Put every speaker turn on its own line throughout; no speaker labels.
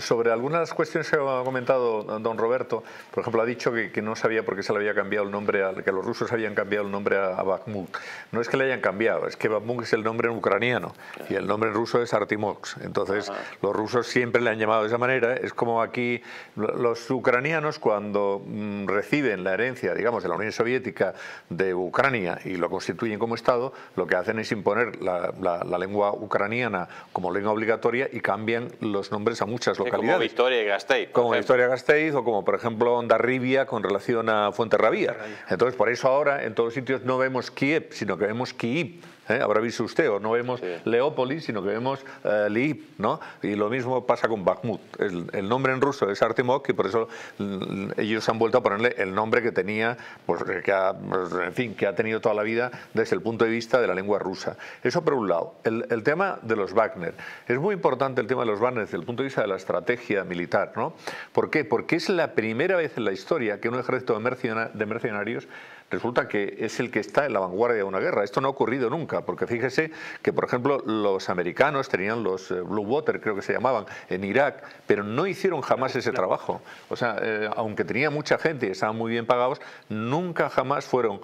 sobre algunas cuestiones que ha comentado don Roberto, por ejemplo, ha dicho que, no sabía por qué se le había cambiado el nombre, que los rusos habían cambiado el nombre a, Bakhmut. No es que le hayan cambiado, es que Bakhmut es el nombre en ucraniano y el nombre ruso es Artimox. Entonces, los rusos siempre le han llamado de esa manera. Es como aquí los ucranianos cuando mm, reciben la herencia, digamos, de la Unión Soviética de Ucrania y lo constituyen como Estado, lo que hacen es imponer la, la lengua ucraniana como lengua obligatoria y cambian los nombres a muchas como Victoria y Gasteiz. Como Victoria Gasteiz o como, por ejemplo, Ondarribia con relación a Fuenterrabía. Entonces, por eso ahora en todos sitios no vemos Kiev, sino que vemos Kiev. ¿Eh? habrá visto usted, o no vemos Leópolis, sino que vemos eh, ¿no? Y lo mismo pasa con Bakhmut. El, nombre en ruso es Artemok y por eso mm, ellos han vuelto a ponerle el nombre que tenía, pues, pues, en fin, que ha tenido toda la vida desde el punto de vista de la lengua rusa. Eso por un lado. El, el tema de los Wagner. Es muy importante el tema de los Wagner desde el punto de vista de la estrategia estrategia militar. ¿no? ¿Por qué? Porque es la primera vez en la historia que un ejército de, mercenarios resulta que es el que está en la vanguardia de una guerra. Esto no ha ocurrido nunca, porque fíjese que, por ejemplo, los americanos tenían los eh, Blue Water, creo que se llamaban, en Irak, pero no hicieron jamás ese trabajo. O sea, eh, aunque tenía mucha gente y estaban muy bien pagados, nunca jamás fueron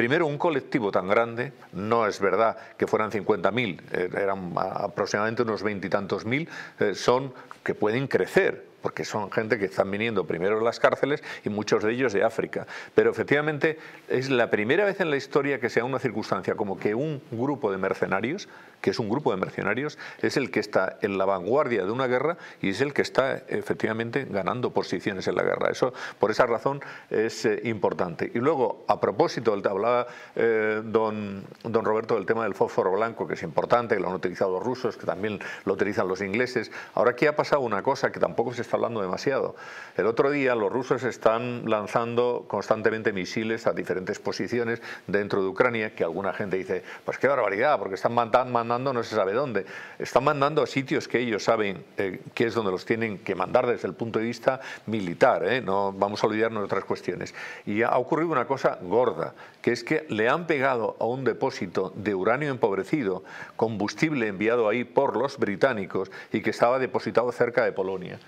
Primero, un colectivo tan grande, no es verdad que fueran 50.000, eh, eran aproximadamente unos veintitantos mil, eh, son que pueden crecer porque son gente que están viniendo primero de las cárceles y muchos de ellos de África. Pero efectivamente es la primera vez en la historia que sea una circunstancia como que un grupo de mercenarios, que es un grupo de mercenarios, es el que está en la vanguardia de una guerra y es el que está efectivamente ganando posiciones en la guerra. Eso, por esa razón, es eh, importante. Y luego, a propósito, del hablaba eh, don, don Roberto del tema del fósforo blanco, que es importante, que lo han utilizado los rusos, que también lo utilizan los ingleses. Ahora aquí ha pasado una cosa que tampoco se está hablando demasiado. El otro día los rusos están lanzando constantemente misiles a diferentes posiciones dentro de Ucrania, que alguna gente dice, pues qué barbaridad, porque están mandando no se sabe dónde. Están mandando a sitios que ellos saben eh, que es donde los tienen que mandar desde el punto de vista militar, ¿eh? no vamos a olvidarnos de otras cuestiones. Y ha ocurrido una cosa gorda, que es que le han pegado a un depósito de uranio empobrecido combustible enviado ahí por los británicos y que estaba depositado cerca de Polonia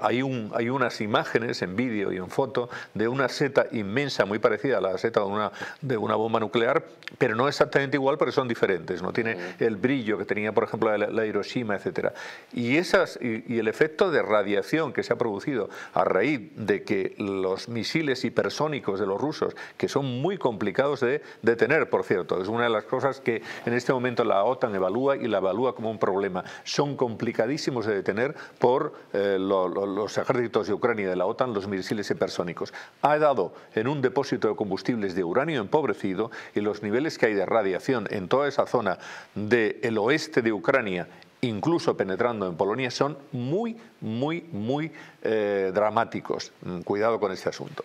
hay, un, hay unas imágenes en vídeo y en foto de una seta inmensa, muy parecida a la seta de una, de una bomba nuclear, pero no exactamente igual porque son diferentes, no tiene el brillo que tenía, por ejemplo, la, Hiroshima, etc. Y, esas, y, el efecto de radiación que se ha producido a raíz de que los misiles hipersónicos de los rusos, que son muy complicados de detener, por cierto, es una de las cosas que en este momento la OTAN evalúa y la evalúa como un problema. Son complicadísimos de detener por eh, los los ejércitos de Ucrania y de la OTAN los misiles hipersónicos. Ha dado en un depósito de combustibles de uranio empobrecido y los niveles que hay de radiación en toda esa zona del oeste de Ucrania incluso penetrando en Polonia, son muy, muy, muy eh, dramáticos. Mm, cuidado con este asunto.